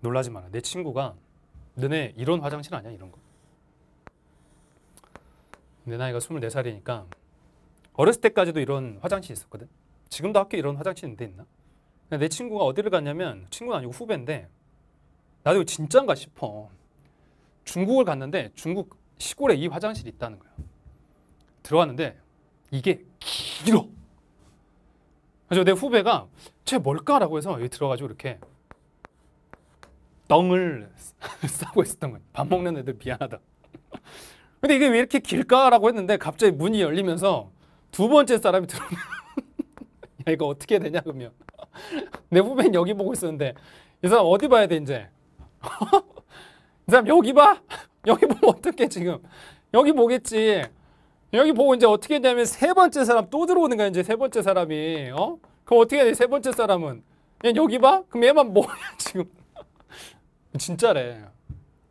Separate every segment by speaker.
Speaker 1: 놀라지 마라. 내 친구가 너네 이런 화장실 아니야 이런 거. 내 나이가 24살이니까 어렸을 때까지도 이런 화장실 있었거든. 지금도 학교 에 이런 화장실 있는데 있나? 내 친구가 어디를 갔냐면 친구는 아니고 후배인데 나도 진짠가 싶어. 중국을 갔는데 중국 시골에 이 화장실이 있다는 거야. 들어왔는데 이게 길어. 그래서 내 후배가 쟤 뭘까라고 해서 여기 들어가지고 이렇게 덩을 싸고 있었던 거예요. 밥 먹는 애들 미안하다. 근데 이게 왜 이렇게 길까라고 했는데 갑자기 문이 열리면서 두 번째 사람이 들어오면 이거 어떻게 되냐 그러면 내 후배는 여기 보고 있었는데 이 사람 어디 봐야 돼 이제 이 사람 여기 봐 여기 보면 어떻게 지금 여기 보겠지 여기 보고 이제 어떻게 했냐면 세 번째 사람 또 들어오는 거야 이제 세 번째 사람이 어 그럼 어떻게 해야 돼 세 번째 사람은 얘 여기 봐 그럼 얘만 뭐야 지금 진짜래.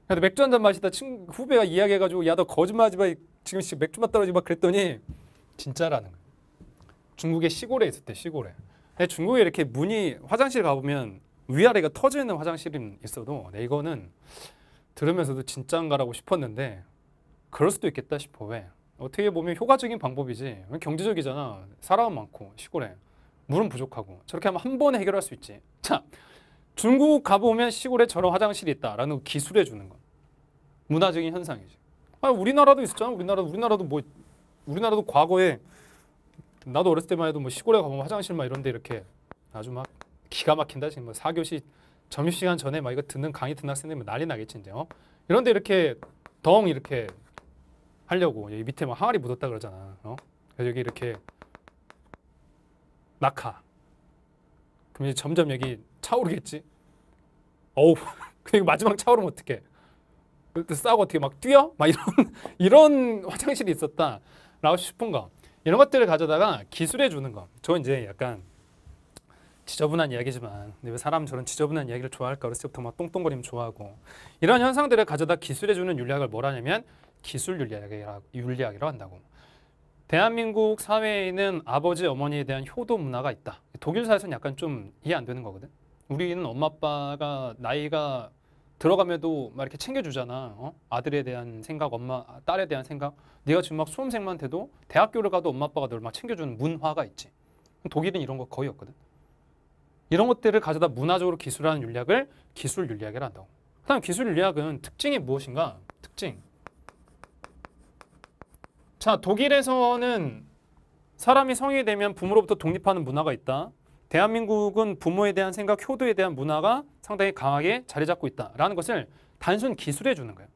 Speaker 1: 근데 맥주 한잔 마시다 친구, 후배가 이야기해가지고 야 너 거짓말하지 마 지금 맥주만 떨어지 막 그랬더니 진짜라는 거야. 중국의 시골에 있을 때 시골에. 중국에 이렇게 문이 화장실 가보면 위아래가 터져 있는 화장실이 있어도 네, 이거는 들으면서도 진짠가라고 싶었는데 그럴 수도 있겠다 싶어 왜 어떻게 보면 효과적인 방법이지 경제적이잖아 사람은 많고 시골에 물은 부족하고 저렇게 하면 한 번에 해결할 수 있지 자 중국 가보면 시골에 저런 화장실이 있다라는 거 기술해 주는 건 문화적인 현상이지. 아 우리나라도 있었잖아. 우리나라 우리나라도 뭐 우리나라도 과거에 나도 어렸을 때만 해도 뭐 시골에 가면 화장실 막 이런데 이렇게 아주 막 기가 막힌다 지금 뭐 4교시 점심시간 전에 막 이거 듣는 강의 듣는 학생들 뭐 난리 나겠지 이제 어 이런데 이렇게 덩 이렇게 하려고 여기 밑에 막 항아리 묻었다 그러잖아 어 그래서 여기 이렇게 낙하 그럼 이제 점점 여기 차오르겠지. 어우, 그리고 마지막 차오르면 어떡해. 싸고 어떻게 막 뛰어? 막 이런, 이런 화장실이 있었다. 라고 싶은 거. 이런 것들을 가져다가 기술해 주는 거. 저 이제 약간 지저분한 이야기지만 왜 사람 저런 지저분한 이야기를 좋아할까 어렸을 때부터 막 똥똥거림 좋아하고 이런 현상들을 가져다 기술해주는 윤리학을 뭐라냐면 기술 윤리학이라고, 윤리학이라고 한다고 대한민국 사회에는 아버지 어머니에 대한 효도 문화가 있다 독일 사회에서는 약간 좀 이해 안 되는 거거든 우리는 엄마 아빠가 나이가 들어가면도 막 이렇게 챙겨주잖아. 어? 아들에 대한 생각, 엄마 딸에 대한 생각. 네가 지금 막 수험생만 돼도 대학교를 가도 엄마 아빠가 널막 챙겨주는 문화가 있지. 독일은 이런 거 거의 없거든. 이런 것들을 가져다 문화적으로 기술하는 윤리학을 기술 윤리학이라 한다고. 그다음 기술 윤리학은 특징이 무엇인가? 특징. 자 독일에서는 사람이 성인이 되면 부모로부터 독립하는 문화가 있다. 대한민국은 부모에 대한 생각, 효도에 대한 문화가 상당히 강하게 자리 잡고 있다라는 것을 단순 기술해 주는 거예요.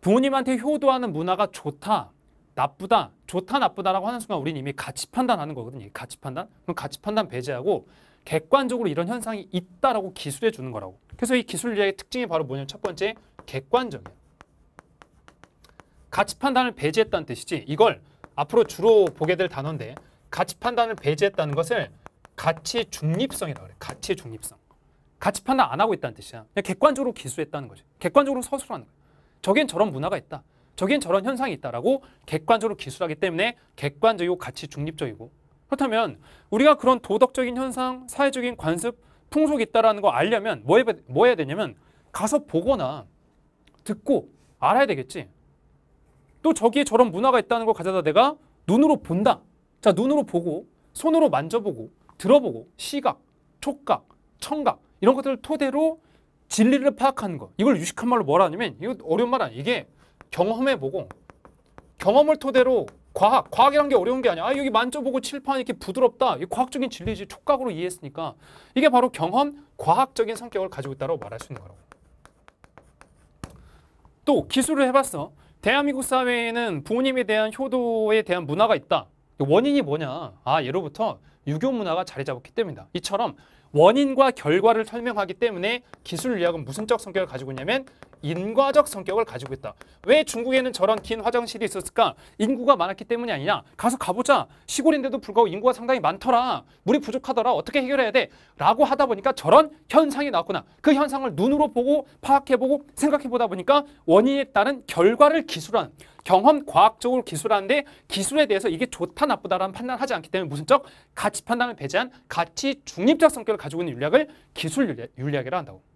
Speaker 1: 부모님한테 효도하는 문화가 좋다, 나쁘다, 좋다, 나쁘다라고 하는 순간 우리는 이미 가치 판단하는 거거든요. 가치 판단. 그럼 가치 판단 배제하고 객관적으로 이런 현상이 있다라고 기술해 주는 거라고. 그래서 이 기술리학의 특징이 바로 뭐냐면 첫 번째 객관적이에요. 가치 판단을 배제했다는 뜻이지 이걸 앞으로 주로 보게 될 단어인데 가치 판단을 배제했다는 것을 가치 중립성이라고 그래. 가치 중립성. 가치 판단 안 하고 있다는 뜻이야. 그냥 객관적으로 기수했다는 거지. 객관적으로 서술하는 거야. 저긴 저런 문화가 있다. 저긴 저런 현상이 있다라고 객관적으로 기술하기 때문에 객관적이고 가치 중립적이고 그렇다면 우리가 그런 도덕적인 현상, 사회적인 관습, 풍속이 있다라는 거 알려면 뭐, 해, 뭐 해야 되냐면 가서 보거나 듣고 알아야 되겠지. 또 저기에 저런 문화가 있다는 걸 가져다 내가 눈으로 본다. 자, 눈으로 보고 손으로 만져보고 들어보고 시각, 촉각, 청각 이런 것들을 토대로 진리를 파악하는 거 이걸 유식한 말로 뭐라 하냐면 이거 어려운 말 아니야 이게 경험해보고 경험을 토대로 과학, 과학이란 게 어려운 게 아니야 아 여기 만져보고 칠판 이렇게 부드럽다 이 과학적인 진리지 촉각으로 이해했으니까 이게 바로 경험, 과학적인 성격을 가지고 있다고 말할 수 있는 거라고 또 기술을 해봤어 대한민국 사회에는 부모님에 대한 효도에 대한 문화가 있다 원인이 뭐냐? 아, 예로부터 유교 문화가 자리 잡았기 때문이다. 이처럼 원인과 결과를 설명하기 때문에 기술 인력은 무슨적 성격을 가지고 있냐면 인과적 성격을 가지고 있다. 왜 중국에는 저런 긴 화장실이 있었을까? 인구가 많았기 때문이 아니냐? 가서 가보자. 시골인데도 불구하고 인구가 상당히 많더라. 물이 부족하더라. 어떻게 해결해야 돼? 라고 하다 보니까 저런 현상이 나왔구나. 그 현상을 눈으로 보고 파악해보고 생각해보다 보니까 원인에 따른 결과를 기술한 경험 과학적으로 기술하는데 기술에 대해서 이게 좋다 나쁘다라는 판단하지 않기 때문에 무슨 적 가치 판단을 배제한 가치 중립적 성격을 가지고 있는 윤리학을 기술 윤리학이라 한다고.